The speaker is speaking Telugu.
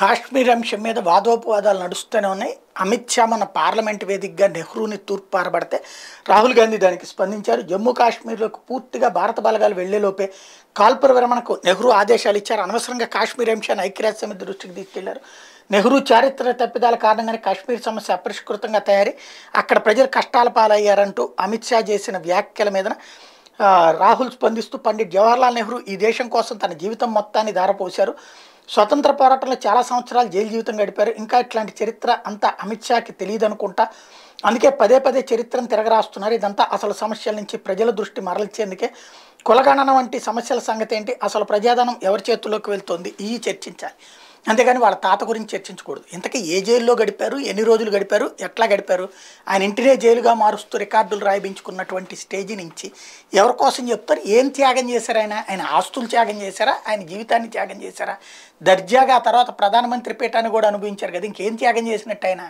కాశ్మీర్ అంశం మీద వాదోపవాదాలు నడుస్తూనే ఉన్నాయి అమిత్ షా మన పార్లమెంట్ వేదికగా నెహ్రూని తూర్పు పారబడితే రాహుల్ గాంధీ దానికి స్పందించారు జమ్మూ కాశ్మీర్లోకి పూర్తిగా భారత బలగాలు వెళ్లేలోపే కాల్పుర విరమణకు నెహ్రూ ఆదేశాలు ఇచ్చారు అనవసరంగా కాశ్మీర్ అంశాన్ని ఐక్యరాజ్య సమితి దృష్టికి తీసుకెళ్లారు నెహ్రూ చారిత్రక తప్పిదాల కారణంగానే కాశ్మీర్ సమస్య అపరిష్కృతంగా తయారీ అక్కడ ప్రజలు కష్టాల పాలయ్యారంటూ అమిత్ షా చేసిన వ్యాఖ్యల మీదన రాహుల్ స్పందిస్తూ పండిట్ జవహర్లాల్ నెహ్రూ ఈ దేశం కోసం తన జీవితం మొత్తాన్ని ధారపోశారు స్వతంత్ర పోరాటంలో చాలా సంవత్సరాలు జైలు జీవితం గడిపారు ఇంకా ఇట్లాంటి చరిత్ర అంతా అమిత్ షాకి తెలియదు అనుకుంటా అందుకే పదే పదే చరిత్రను తిరగరాస్తున్నారు ఇదంతా అసలు సమస్యల నుంచి ప్రజల దృష్టి మరల్చేందుకే కులగణన వంటి సమస్యల సంగతి ఏంటి అసలు ప్రజాధనం ఎవరి చేతుల్లోకి వెళ్తుంది ఈ చర్చించాలి అంతేగాని వాళ్ళ తాత గురించి చర్చించకూడదు ఇంతకీ ఏ జైల్లో గడిపారు ఎన్ని రోజులు గడిపారు ఎట్లా గడిపారు ఆయన ఇంటినే జైలుగా మారుస్తూ రికార్డులు రాయించుకున్నటువంటి స్టేజ్ నుంచి ఎవరి కోసం చెప్తారు ఏం త్యాగం చేశారు ఆయన ఆయన ఆస్తులు త్యాగం చేశారా ఆయన జీవితాన్ని త్యాగం చేశారా దర్జాగా తర్వాత ప్రధానమంత్రి పీఠాన్ని కూడా అనుభవించారు కదా ఇంకేం త్యాగం చేసినట్టు ఆయన